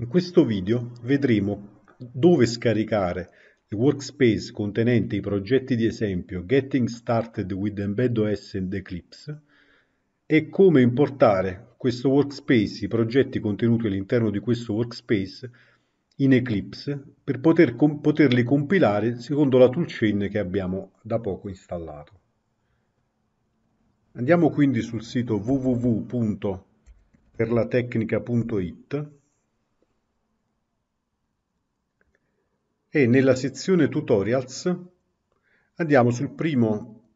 In questo video vedremo dove scaricare il workspace contenente i progetti di esempio Getting Started with Embed OS and Eclipse e come importare questo workspace, i progetti contenuti all'interno di questo workspace in Eclipse per poter com poterli compilare secondo la toolchain che abbiamo da poco installato. Andiamo quindi sul sito www.perlatecnica.it e nella sezione tutorials andiamo sul primo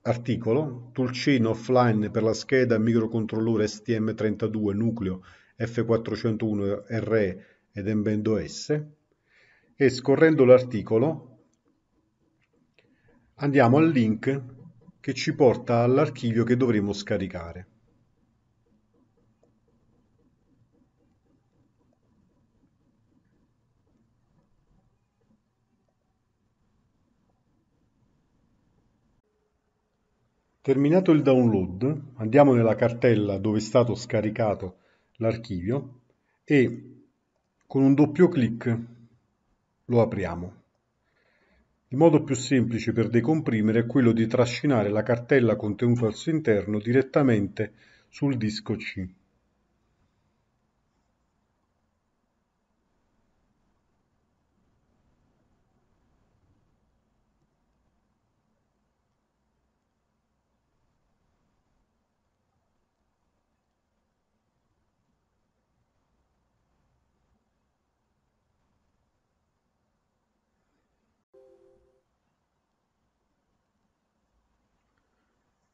articolo, toolchain offline per la scheda microcontrollore STM32 nucleo F401 RE ed Embed OS e scorrendo l'articolo andiamo al link che ci porta all'archivio che dovremo scaricare. Terminato il download, andiamo nella cartella dove è stato scaricato l'archivio e con un doppio clic lo apriamo. Il modo più semplice per decomprimere è quello di trascinare la cartella contenuta al suo interno direttamente sul disco C.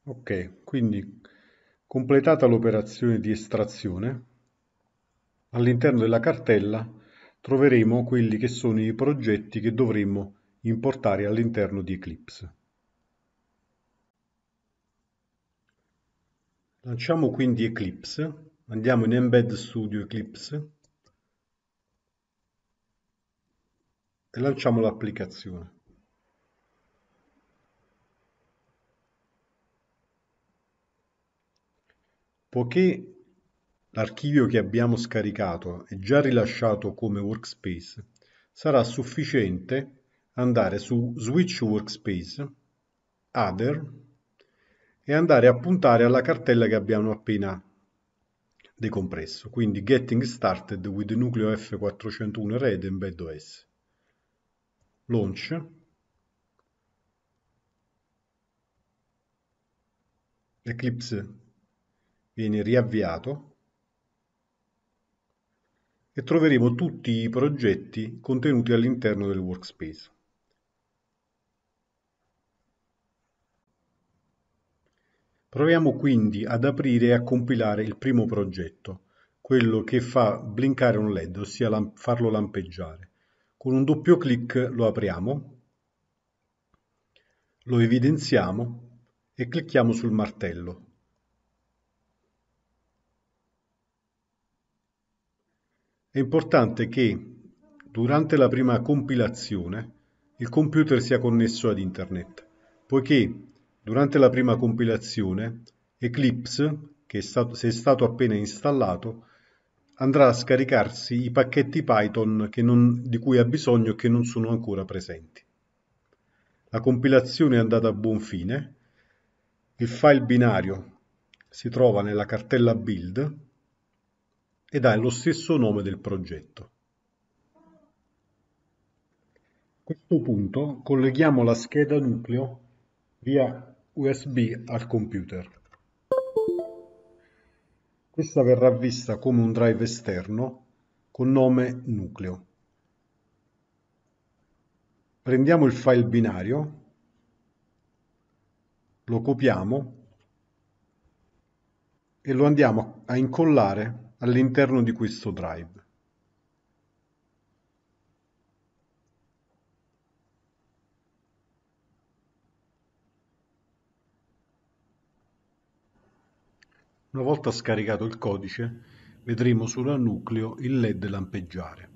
Ok, quindi completata l'operazione di estrazione, all'interno della cartella troveremo quelli che sono i progetti che dovremmo importare all'interno di Eclipse. Lanciamo quindi Eclipse, andiamo in Embed Studio Eclipse e lanciamo l'applicazione. Poiché l'archivio che abbiamo scaricato è già rilasciato come workspace, sarà sufficiente andare su Switch Workspace, Other, e andare a puntare alla cartella che abbiamo appena decompresso, quindi Getting Started with Nucleo F401 Red Embed OS. Launch. Eclipse viene riavviato e troveremo tutti i progetti contenuti all'interno del workspace. Proviamo quindi ad aprire e a compilare il primo progetto, quello che fa blinkare un LED, ossia lamp farlo lampeggiare. Con un doppio clic lo apriamo, lo evidenziamo e clicchiamo sul martello. È importante che, durante la prima compilazione, il computer sia connesso ad Internet, poiché durante la prima compilazione Eclipse, che è stato, se è stato appena installato, andrà a scaricarsi i pacchetti Python non, di cui ha bisogno e che non sono ancora presenti. La compilazione è andata a buon fine, il file binario si trova nella cartella build ed ha lo stesso nome del progetto. A questo punto colleghiamo la scheda nucleo via USB al computer. Questa verrà vista come un drive esterno con nome nucleo. Prendiamo il file binario, lo copiamo e lo andiamo a incollare all'interno di questo drive. Una volta scaricato il codice, vedremo sulla nucleo il LED lampeggiare.